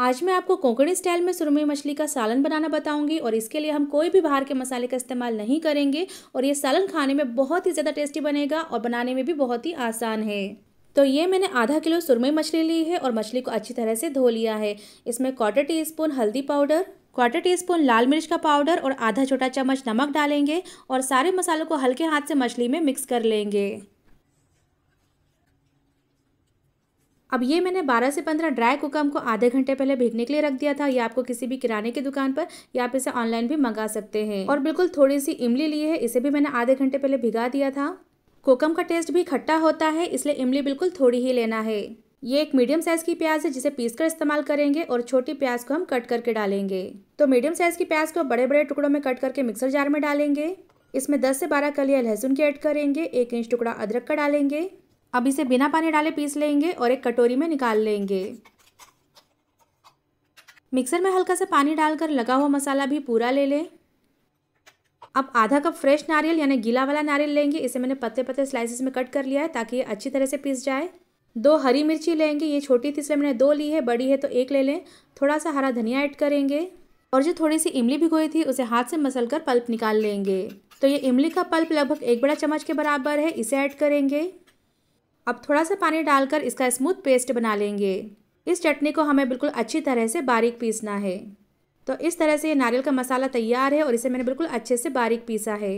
आज मैं आपको कोंकणी स्टाइल में सुरमई मछली का सालन बनाना बताऊंगी और इसके लिए हम कोई भी बाहर के मसाले का इस्तेमाल नहीं करेंगे और ये सालन खाने में बहुत ही ज़्यादा टेस्टी बनेगा और बनाने में भी बहुत ही आसान है तो ये मैंने आधा किलो सुरमई मछली ली है और मछली को अच्छी तरह से धो लिया है इसमें क्वार्टर टी स्पून हल्दी पाउडर क्वार्टर टी स्पून लाल मिर्च का पाउडर और आधा छोटा चम्मच नमक डालेंगे और सारे मसालों को हल्के हाथ से मछली में मिक्स कर लेंगे अब ये मैंने 12 से 15 ड्राई कोकम को आधे घंटे पहले भिगने के लिए रख दिया था ये आपको किसी भी किराने की दुकान पर या आप इसे ऑनलाइन भी मंगा सकते हैं और बिल्कुल थोड़ी सी इमली ली है इसे भी मैंने आधे घंटे पहले भिगा दिया था कोकम का टेस्ट भी खट्टा होता है इसलिए इमली बिल्कुल थोड़ी ही लेना है ये एक मीडियम साइज़ की प्याज है जिसे पीसकर इस्तेमाल करेंगे और छोटी प्याज को हम कट करके डालेंगे तो मीडियम साइज़ की प्याज को बड़े बड़े टुकड़ों में कट करके मिक्सर जार में डालेंगे इसमें 10 से 12 कलिया लहसुन की ऐड करेंगे एक इंच टुकड़ा अदरक का डालेंगे अब इसे बिना पानी डाले पीस लेंगे और एक कटोरी में निकाल लेंगे मिक्सर में हल्का सा पानी डालकर लगा हुआ मसाला भी पूरा ले लें अब आधा कप फ्रेश नारियल यानी गीला वाला नारियल लेंगे इसे मैंने पत्ते पत्ते स्लाइसिस में कट कर लिया है ताकि ये अच्छी तरह से पीस जाए दो हरी मिर्ची लेंगे ये छोटी थी इसलिए मैंने दो ली है बड़ी है तो एक ले लें थोड़ा सा हरा धनिया ऐड करेंगे और जो थोड़ी सी इमली भिगोई थी उसे हाथ से मसल कर पल्प निकाल लेंगे तो ये इमली का पल्प लगभग एक बड़ा चम्मच के बराबर है इसे ऐड करेंगे अब थोड़ा सा पानी डालकर इसका स्मूथ पेस्ट बना लेंगे इस चटनी को हमें बिल्कुल अच्छी तरह से बारीक पीसना है तो इस तरह से ये नारियल का मसाला तैयार है और इसे मैंने बिल्कुल अच्छे से बारीक पीसा है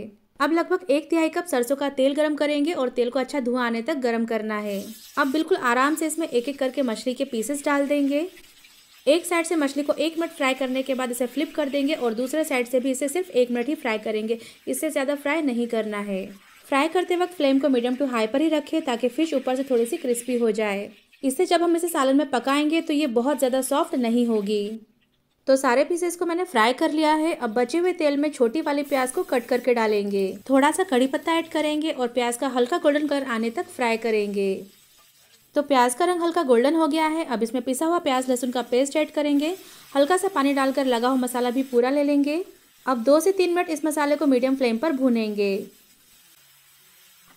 अब लगभग एक तिहाई कप सरसों का तेल गरम करेंगे और तेल को अच्छा धुआं आने तक गरम करना है अब बिल्कुल आराम से इसमें एक एक करके मछली के पीसेस डाल देंगे एक साइड से मछली को एक मिनट फ्राई करने के बाद इसे फ्लिप कर देंगे और दूसरे साइड से भी इसे सिर्फ एक मिनट ही फ्राई करेंगे इससे ज़्यादा फ्राई नहीं करना है फ्राई करते वक्त फ्लेम को मीडियम टू हाई पर ही रखें ताकि फ़िश ऊपर से थोड़ी सी क्रिस्पी हो जाए इससे जब हम इसे सालन में पकाएंगे तो ये बहुत ज़्यादा सॉफ्ट नहीं होगी तो सारे पीसेस को मैंने फ्राई कर लिया है अब बचे हुए तेल में छोटी वाली प्याज को कट करके डालेंगे थोड़ा सा कड़ी पत्ता ऐड करेंगे और प्याज का हल्का गोल्डन कलर आने तक फ्राई करेंगे तो प्याज का रंग हल्का गोल्डन हो गया है अब इसमें पिसा हुआ प्याज लहसुन का पेस्ट ऐड करेंगे हल्का सा पानी डालकर लगा हुआ मसाला भी पूरा ले लेंगे अब दो से तीन मिनट इस मसाले को मीडियम फ्लेम पर भूनेंगे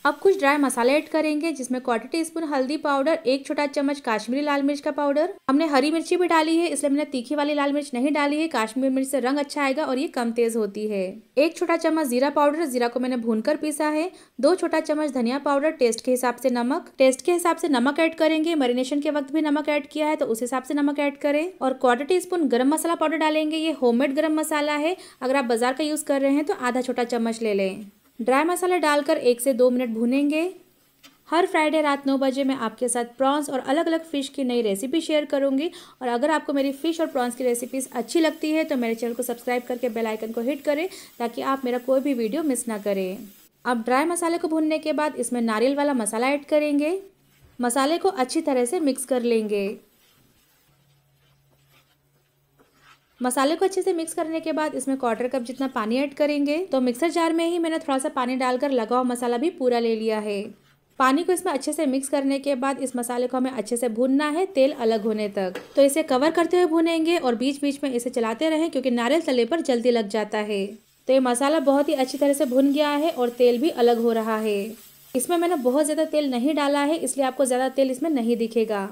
अब कुछ ड्राई मसाले ऐड करेंगे जिसमें क्वार्टर टी स्पून हल्दी पाउडर एक छोटा चम्मच काश्मीरी लाल मिर्च का पाउडर हमने हरी मिर्ची भी डाली है इसलिए मैंने तीखी वाली लाल मिर्च नहीं डाली है काश्मीर मिर्च से रंग अच्छा आएगा और ये कम तेज होती है एक छोटा चम्मच जीरा पाउडर जीरा को मैंने भून पीसा है दो छोटा चम्मच धनिया पाउडर टेस्ट के हिसाब से नमक टेस्ट के हिसाब से नमक ऐड करेंगे मेरीनेशन के वक्त भी नमक ऐड किया है तो उस हिसाब से नमक ऐड करें और क्वार्टर टी स्पून गर्म मसाला पाउडर डालेंगे ये होम गर्म मसाला है अगर आप बाजार का यूज कर रहे हैं तो आधा छोटा चम्मच ले लें ड्राई मसाला डालकर एक से दो मिनट भूनेंगे हर फ्राइडे रात नौ बजे मैं आपके साथ प्रॉन्स और अलग अलग फ़िश की नई रेसिपी शेयर करूंगी और अगर आपको मेरी फ़िश और प्रॉन्स की रेसिपीज़ अच्छी लगती है तो मेरे चैनल को सब्सक्राइब करके बेल आइकन को हिट करें ताकि आप मेरा कोई भी वीडियो मिस ना करें अब ड्राई मसाले को भूनने के बाद इसमें नारियल वाला मसाला ऐड करेंगे मसाले को अच्छी तरह से मिक्स कर लेंगे मसाले को अच्छे से मिक्स करने के बाद इसमें क्वार्टर कप जितना पानी ऐड करेंगे तो मिक्सर जार में ही मैंने थोड़ा सा पानी डालकर लगा हुआ मसाला भी पूरा ले लिया है पानी को इसमें अच्छे से मिक्स करने के बाद इस मसाले को हमें अच्छे से भूनना है तेल अलग होने तक तो इसे कवर करते हुए भूनेंगे और बीच बीच में इसे चलाते रहें क्योंकि नारियल तले पर जल्दी लग जाता है तो ये मसाला बहुत ही अच्छी तरह से भुन गया है और तेल भी अलग हो रहा है इसमें मैंने बहुत ज़्यादा तेल नहीं डाला है इसलिए आपको ज़्यादा तेल इसमें नहीं दिखेगा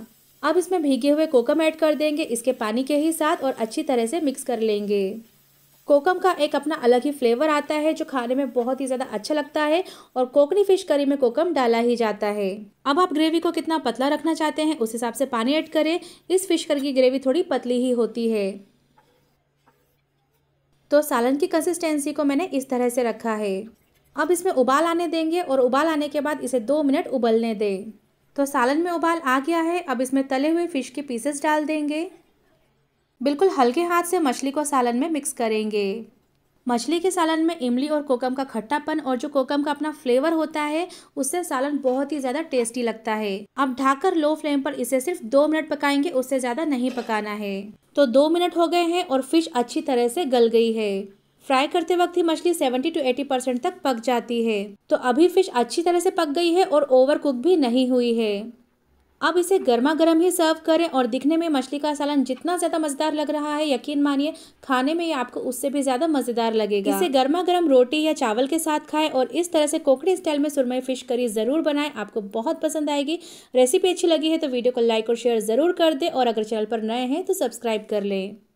अब इसमें भीगे हुए कोकम ऐड कर देंगे इसके पानी के ही साथ और अच्छी तरह से मिक्स कर लेंगे कोकम का एक अपना अलग ही फ्लेवर आता है जो खाने में बहुत ही ज़्यादा अच्छा लगता है और कोकनी फिश करी में कोकम डाला ही जाता है अब आप ग्रेवी को कितना पतला रखना चाहते हैं उस हिसाब से पानी ऐड करें इस फिश करी की ग्रेवी थोड़ी पतली ही होती है तो सालन की कंसिस्टेंसी को मैंने इस तरह से रखा है अब इसमें उबाल आने देंगे और उबाल आने के बाद इसे दो मिनट उबलने दें तो सालन में उबाल आ गया है अब इसमें तले हुए फ़िश के पीसेस डाल देंगे बिल्कुल हल्के हाथ से मछली को सालन में मिक्स करेंगे मछली के सालन में इमली और कोकम का खट्टापन और जो कोकम का अपना फ्लेवर होता है उससे सालन बहुत ही ज़्यादा टेस्टी लगता है अब ढाकर लो फ्लेम पर इसे सिर्फ दो मिनट पकाएंगे उससे ज़्यादा नहीं पकाना है तो दो मिनट हो गए हैं और फिश अच्छी तरह से गल गई है फ्राई करते वक्त ही मछली 70 टू 80 परसेंट तक पक जाती है तो अभी फिश अच्छी तरह से पक गई है और ओवर कुक भी नहीं हुई है अब इसे गर्मा गर्म ही सर्व करें और दिखने में मछली का सालन जितना ज़्यादा मज़ेदार लग रहा है यकीन मानिए खाने में ये आपको उससे भी ज़्यादा मज़ेदार लगेगा इसे गर्मा गर्म रोटी या चावल के साथ खाएं और इस तरह से कोकड़ी स्टाइल में सुरमई फ़िश करी ज़रूर बनाएं आपको बहुत पसंद आएगी रेसिपी अच्छी लगी है तो वीडियो को लाइक और शेयर ज़रूर कर दें और अगर चैनल पर नए हैं तो सब्सक्राइब कर लें